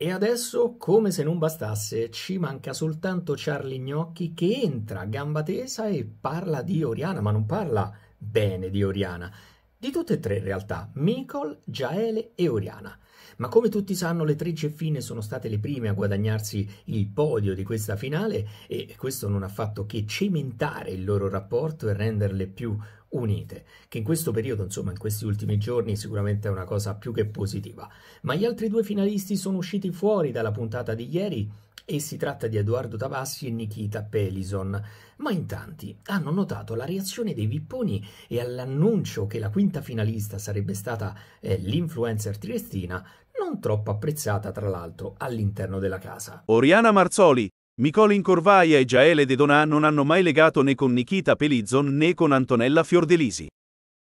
E adesso, come se non bastasse, ci manca soltanto Charlie Gnocchi che entra a gamba tesa e parla di Oriana, ma non parla bene di Oriana. Di tutte e tre in realtà, Mikol, Jaele e Oriana. Ma come tutti sanno, le tre ceffine sono state le prime a guadagnarsi il podio di questa finale e questo non ha fatto che cementare il loro rapporto e renderle più unite, che in questo periodo, insomma in questi ultimi giorni, sicuramente è una cosa più che positiva. Ma gli altri due finalisti sono usciti fuori dalla puntata di ieri e si tratta di Edoardo Tavassi e Nikita Pelison. Ma in tanti hanno notato la reazione dei vipponi e all'annuncio che la quinta finalista sarebbe stata eh, l'influencer triestina, non troppo apprezzata tra l'altro all'interno della casa. Oriana Marzoli, Nicole Incorvaia e Jaele De Donà non hanno mai legato né con Nikita Pelizzon né con Antonella Fiordelisi.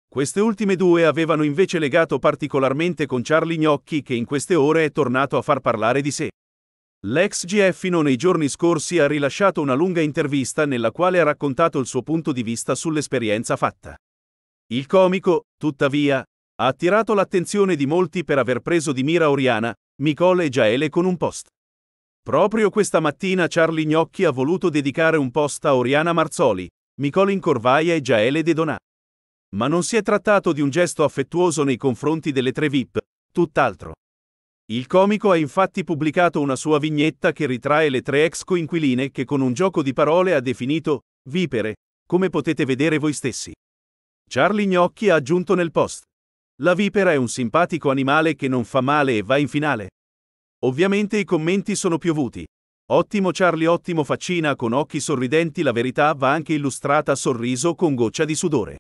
Queste ultime due avevano invece legato particolarmente con Charlie Gnocchi che in queste ore è tornato a far parlare di sé. L'ex GFino nei giorni scorsi ha rilasciato una lunga intervista nella quale ha raccontato il suo punto di vista sull'esperienza fatta. Il comico, tuttavia, ha attirato l'attenzione di molti per aver preso di mira Oriana, Nicole e Jaele con un post. Proprio questa mattina Charlie Gnocchi ha voluto dedicare un post a Oriana Marzoli, Nicolin Corvaia e Jaele De Donà. Ma non si è trattato di un gesto affettuoso nei confronti delle tre VIP, tutt'altro. Il comico ha infatti pubblicato una sua vignetta che ritrae le tre ex coinquiline che con un gioco di parole ha definito vipere, come potete vedere voi stessi. Charlie Gnocchi ha aggiunto nel post. La vipera è un simpatico animale che non fa male e va in finale. Ovviamente i commenti sono piovuti. Ottimo Charlie, ottimo faccina con occhi sorridenti, la verità va anche illustrata a sorriso con goccia di sudore.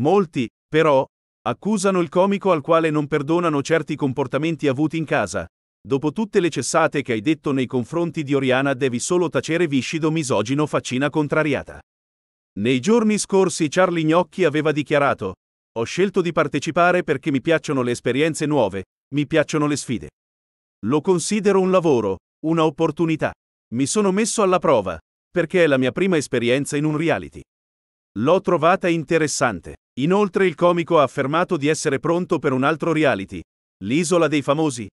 Molti, però, accusano il comico al quale non perdonano certi comportamenti avuti in casa. Dopo tutte le cessate che hai detto nei confronti di Oriana devi solo tacere viscido misogino faccina contrariata. Nei giorni scorsi Charlie Gnocchi aveva dichiarato Ho scelto di partecipare perché mi piacciono le esperienze nuove, mi piacciono le sfide. Lo considero un lavoro, una opportunità. Mi sono messo alla prova, perché è la mia prima esperienza in un reality. L'ho trovata interessante. Inoltre il comico ha affermato di essere pronto per un altro reality, l'isola dei famosi.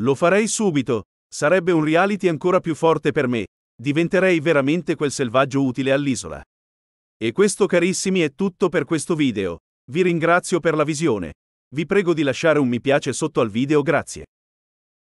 Lo farei subito, sarebbe un reality ancora più forte per me, diventerei veramente quel selvaggio utile all'isola. E questo carissimi è tutto per questo video, vi ringrazio per la visione, vi prego di lasciare un mi piace sotto al video grazie.